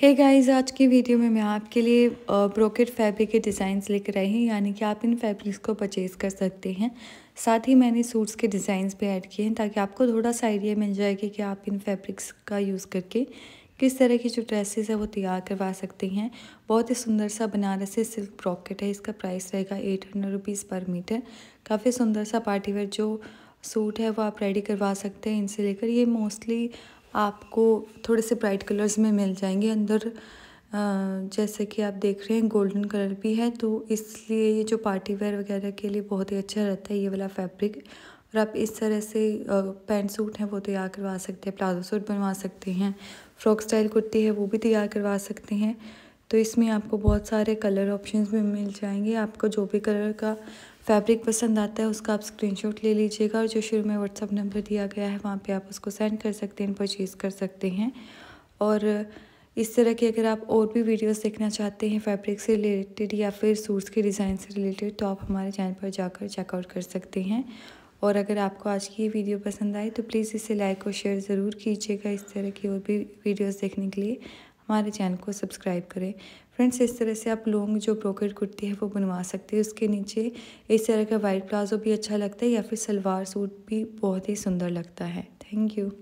हे hey guys आज की video में मैं आपके लिए ब्रोकेट फैब्रिक के डिज़ाइंस लेकर आई हूँ यानी कि आप इन फैब्रिक्स को परचेज़ कर सकते हैं साथ ही मैंने सूट्स के डिज़ाइंस भी ऐड किए हैं ताकि आपको थोड़ा सा आइडिया मिल जाए कि आप इन फैब्रिक्स का यूज़ करके किस तरह की जो ड्रेसेस है वो तैयार करवा सकते हैं बहुत ही सुंदर सा बनारसी सिल्क ब्रॉकेट है इसका प्राइस रहेगा eight hundred rupees per metre काफ़ी सुंदर सा पार्टीवेयर जो सूट है वो आप रेडी करवा सकते हैं इनसे लेकर ये मोस्टली आपको थोड़े से ब्राइट कलर्स में मिल जाएंगे अंदर जैसे कि आप देख रहे हैं गोल्डन कलर भी है तो इसलिए ये जो पार्टी वेयर वगैरह के लिए बहुत ही अच्छा रहता है ये वाला फैब्रिक और आप इस तरह से पैंट सूट हैं वो तैयार करवा सकते हैं प्लाजो सूट बनवा सकते हैं फ्रॉक स्टाइल कुर्ती है वो भी तैयार करवा सकते हैं तो इसमें आपको बहुत सारे कलर ऑप्शंस भी मिल जाएंगे आपको जो भी कलर का फैब्रिक पसंद आता है उसका आप स्क्रीनशॉट ले लीजिएगा और जो शुरू में व्हाट्सअप नंबर दिया गया है वहाँ पे आप उसको सेंड कर सकते हैं परचेज़ कर सकते हैं और इस तरह की अगर आप और भी वीडियोस देखना चाहते हैं फैब्रिक से रिलेटेड या फिर सूट्स के डिज़ाइन से रिलेटेड तो आप हमारे चैनल पर जाकर चेकआउट कर सकते हैं और अगर आपको आज की ये वीडियो पसंद आए तो प्लीज़ इसे लाइक और शेयर ज़रूर कीजिएगा इस तरह की और भी वीडियोज़ देखने के लिए हमारे चैनल को सब्सक्राइब करें फ्रेंड्स इस तरह से आप लोग जो ब्रोकेट कुर्ती है वो बनवा सकते हैं उसके नीचे इस तरह का वाइट प्लाजो भी अच्छा लगता है या फिर सलवार सूट भी बहुत ही सुंदर लगता है थैंक यू